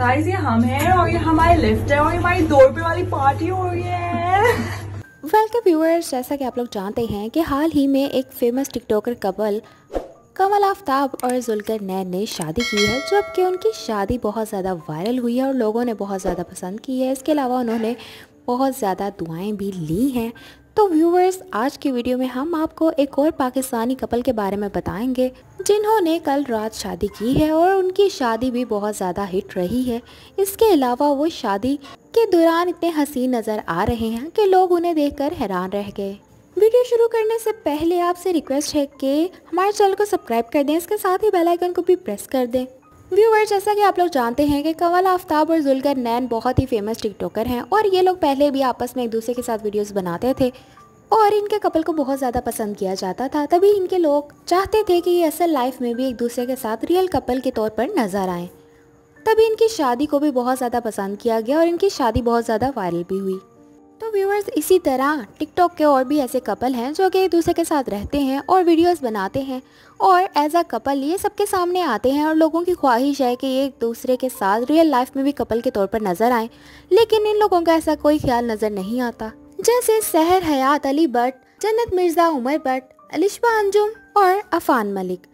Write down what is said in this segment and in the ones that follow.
Guys ये हम हैं और ये हमारे लिफ्ट है और ये हमारी दो रुपए वाली पार्टी हो रही है वेलकम व्यूअर्स जैसा कि आप लोग जानते हैं कि हाल ही में एक famous TikToker couple Kamal Aftab और जुलकर नैन ने शादी की है जबकि उनकी शादी बहुत ज़्यादा वायरल हुई है और लोगों ने बहुत ज़्यादा पसंद की है इसके अलावा उन्होंने बहुत ज़्यादा दुआएं भी ली हैं तो व्यूवर्स आज की वीडियो में हम आपको एक और पाकिस्तानी कपल के बारे में बताएंगे जिन्होंने कल रात शादी की है और उनकी शादी भी बहुत ज़्यादा हिट रही है इसके अलावा वो शादी के दौरान इतने हसीन नज़र आ रहे हैं कि लोग उन्हें देखकर हैरान रह गए वीडियो शुरू करने से पहले आपसे रिक्वेस्ट है कि हमारे चैनल को सब्सक्राइब कर दें इसके साथ ही बेल आइकन को भी प्रेस कर दें व्यूअर जैसा कि आप लोग जानते हैं कि कंवल आफ्ताब और जुलकर नैन बहुत ही फेमस टिकटॉकर हैं और ये लोग पहले भी आपस में एक दूसरे के साथ वीडियोस बनाते थे और इनके कपल को बहुत ज़्यादा पसंद किया जाता था तभी इनके लोग चाहते थे कि ये असल लाइफ में भी एक दूसरे के साथ रियल कपल के तौर पर नज़र आएँ तभी इनकी शादी को भी बहुत ज़्यादा पसंद किया गया और इनकी शादी बहुत ज़्यादा वायरल भी हुई तो व्यूअर्स इसी तरह टिकटॉक के और भी ऐसे कपल हैं जो कि एक दूसरे के साथ रहते हैं और वीडियोस बनाते हैं और एज अ कपल ये सबके सामने आते हैं और लोगों की ख्वाहिश है कि ये एक दूसरे के साथ रियल लाइफ में भी कपल के तौर पर नज़र आए लेकिन इन लोगों का ऐसा कोई ख्याल नज़र नहीं आता जैसे सहर हयात अली भट्ट जन्नत मिर्ज़ा उमर भट्ट अलिशा अंजुम और अफान मलिक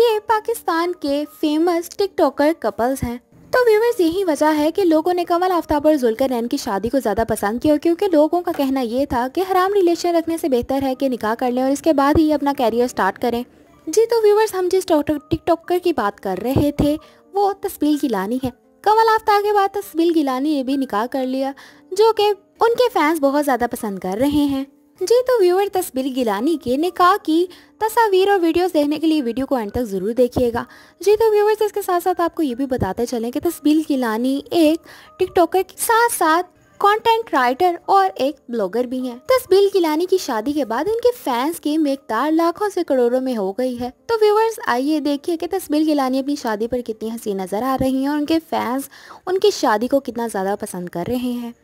ये पाकिस्तान के फेमस टिकटॉकर कपल्स हैं तो व्यूवर्स यही वजह है कि लोगों ने कमल आफ्ताब और जुलकर नैन की शादी को ज़्यादा पसंद किया क्योंकि लोगों का कहना यह था कि हराम रिलेशन रखने से बेहतर है कि निकाह कर लें और इसके बाद ही अपना कैरियर स्टार्ट करें जी तो व्यूवर्स हम जिस टिकटॉकर की बात कर रहे थे वो तस्वीर गिलानी है कमल आफ्ताब के बाद तस्वीर गिलानी ने भी निकाह कर लिया जो कि उनके फैंस बहुत ज़्यादा पसंद कर रहे हैं जी तो व्यूअर तस्बीर गिलानी के ने कहा कि तस्वीर और वीडियोस देखने के लिए वीडियो को एंड तक ज़रूर देखिएगा जी तो व्यूअर्स इसके साथ साथ आपको ये भी बताते चलें कि तस्बील गिलानी एक टिकटॉकर के साथ साथ कंटेंट राइटर और एक ब्लॉगर भी हैं। तस्बील गिलानी की शादी के बाद उनके फैंस की मेकदार लाखों से करोड़ों में हो गई है तो व्यूवर्स आइए देखिए कि तस्बील गिलानी अपनी शादी पर कितनी हंसी नजर आ रही हैं और उनके फैंस उनकी शादी को कितना ज्यादा पसंद कर रहे हैं